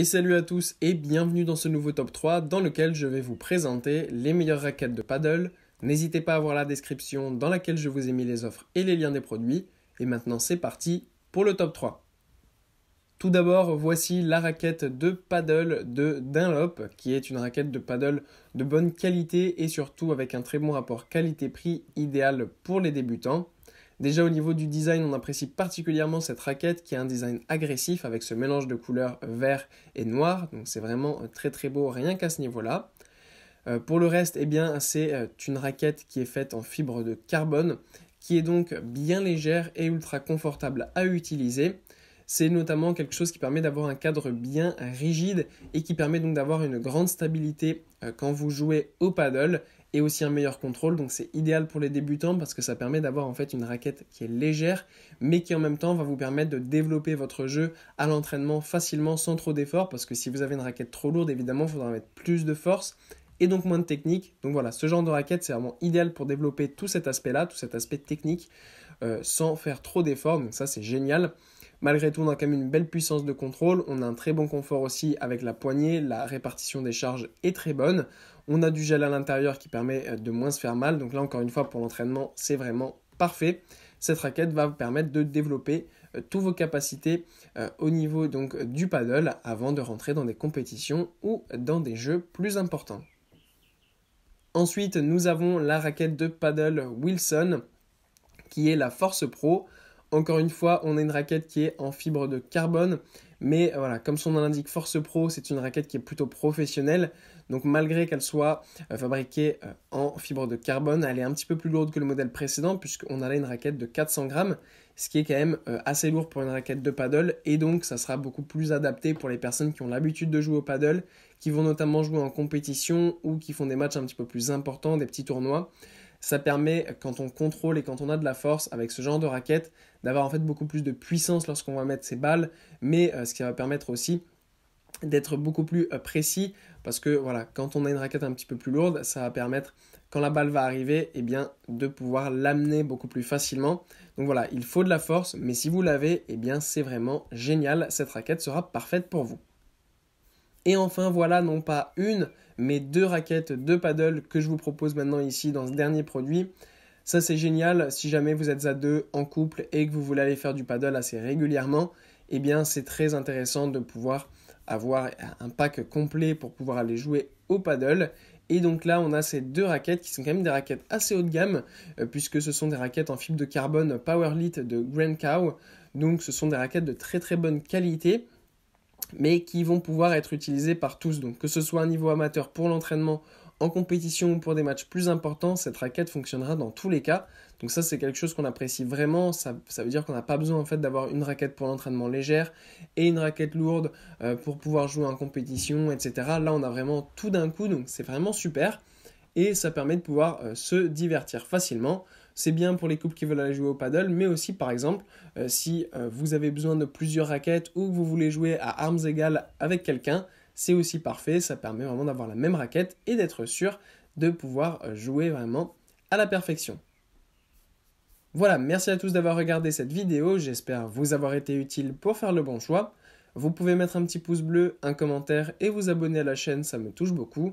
Et salut à tous et bienvenue dans ce nouveau top 3 dans lequel je vais vous présenter les meilleures raquettes de paddle. N'hésitez pas à voir la description dans laquelle je vous ai mis les offres et les liens des produits. Et maintenant c'est parti pour le top 3. Tout d'abord, voici la raquette de paddle de Dunlop, qui est une raquette de paddle de bonne qualité et surtout avec un très bon rapport qualité-prix idéal pour les débutants. Déjà au niveau du design, on apprécie particulièrement cette raquette qui a un design agressif avec ce mélange de couleurs vert et noir. Donc c'est vraiment euh, très très beau rien qu'à ce niveau-là. Euh, pour le reste, eh bien, c'est euh, une raquette qui est faite en fibre de carbone, qui est donc bien légère et ultra confortable à utiliser. C'est notamment quelque chose qui permet d'avoir un cadre bien rigide et qui permet donc d'avoir une grande stabilité quand vous jouez au paddle et aussi un meilleur contrôle. Donc c'est idéal pour les débutants parce que ça permet d'avoir en fait une raquette qui est légère mais qui en même temps va vous permettre de développer votre jeu à l'entraînement facilement sans trop d'efforts parce que si vous avez une raquette trop lourde évidemment il faudra mettre plus de force et donc moins de technique. Donc voilà, ce genre de raquette c'est vraiment idéal pour développer tout cet aspect là, tout cet aspect technique euh, sans faire trop d'efforts. Donc ça c'est génial. Malgré tout, on a quand même une belle puissance de contrôle, on a un très bon confort aussi avec la poignée, la répartition des charges est très bonne. On a du gel à l'intérieur qui permet euh, de moins se faire mal, donc là encore une fois pour l'entraînement c'est vraiment parfait. Cette raquette va vous permettre de développer euh, toutes vos capacités euh, au niveau donc du paddle avant de rentrer dans des compétitions ou dans des jeux plus importants. Ensuite, nous avons la raquette de paddle Wilson qui est la Force Pro. Encore une fois, on a une raquette qui est en fibre de carbone, mais euh, voilà, comme son nom l'indique, Force Pro, c'est une raquette qui est plutôt professionnelle. Donc malgré qu'elle soit euh, fabriquée euh, en fibre de carbone, elle est un petit peu plus lourde que le modèle précédent, puisqu'on a là une raquette de 400 grammes, ce qui est quand même assez lourd pour une raquette de paddle, et donc ça sera beaucoup plus adapté pour les personnes qui ont l'habitude de jouer au paddle, qui vont notamment jouer en compétition ou qui font des matchs un petit peu plus importants, des petits tournois ça permet, quand on contrôle et quand on a de la force avec ce genre de raquette, d'avoir en fait beaucoup plus de puissance lorsqu'on va mettre ses balles, mais euh, ce qui va permettre aussi d'être beaucoup plus euh, précis parce que voilà, quand on a une raquette un petit peu plus lourde, ça va permettre quand la balle va arriver, et eh bien de pouvoir l'amener beaucoup plus facilement. Donc voilà, il faut de la force, mais si vous l'avez, et eh bien c'est vraiment génial, cette raquette sera parfaite pour vous. Et enfin, voilà non pas une, mais deux raquettes de paddle que je vous propose maintenant ici dans ce dernier produit. Ça c'est génial, si jamais vous êtes à deux en couple et que vous voulez aller faire du paddle assez régulièrement, eh bien c'est très intéressant de pouvoir avoir un pack complet pour pouvoir aller jouer au paddle. Et donc là, on a ces deux raquettes qui sont quand même des raquettes assez haut de gamme, euh, puisque ce sont des raquettes en fibre de carbone Powerlit de Grand Cow. Donc ce sont des raquettes de très très bonne qualité mais qui vont pouvoir être utilisés par tous. Donc que ce soit un niveau amateur pour l'entraînement, en compétition ou pour des matchs plus importants, cette raquette fonctionnera dans tous les cas. Donc ça c'est quelque chose qu'on apprécie vraiment, ça, veut dire qu'on n'a pas besoin en fait d'avoir une raquette pour l'entraînement légère et une raquette lourde euh, pour pouvoir jouer en compétition, etc. Là on a vraiment tout d'un coup, donc c'est vraiment super et ça permet de pouvoir euh, se divertir facilement. C'est bien pour les couples qui veulent aller jouer au paddle, mais aussi par exemple euh, si euh, vous avez besoin de plusieurs raquettes ou que vous voulez jouer à armes égales avec quelqu'un, c'est aussi parfait, ça permet vraiment d'avoir la même raquette et d'être sûr de pouvoir euh, jouer vraiment à la perfection. Voilà, merci à tous d'avoir regardé cette vidéo, j'espère vous avoir été utile pour faire le bon choix. Vous pouvez mettre un petit pouce bleu, un commentaire et vous abonner à la chaîne, ça me touche beaucoup.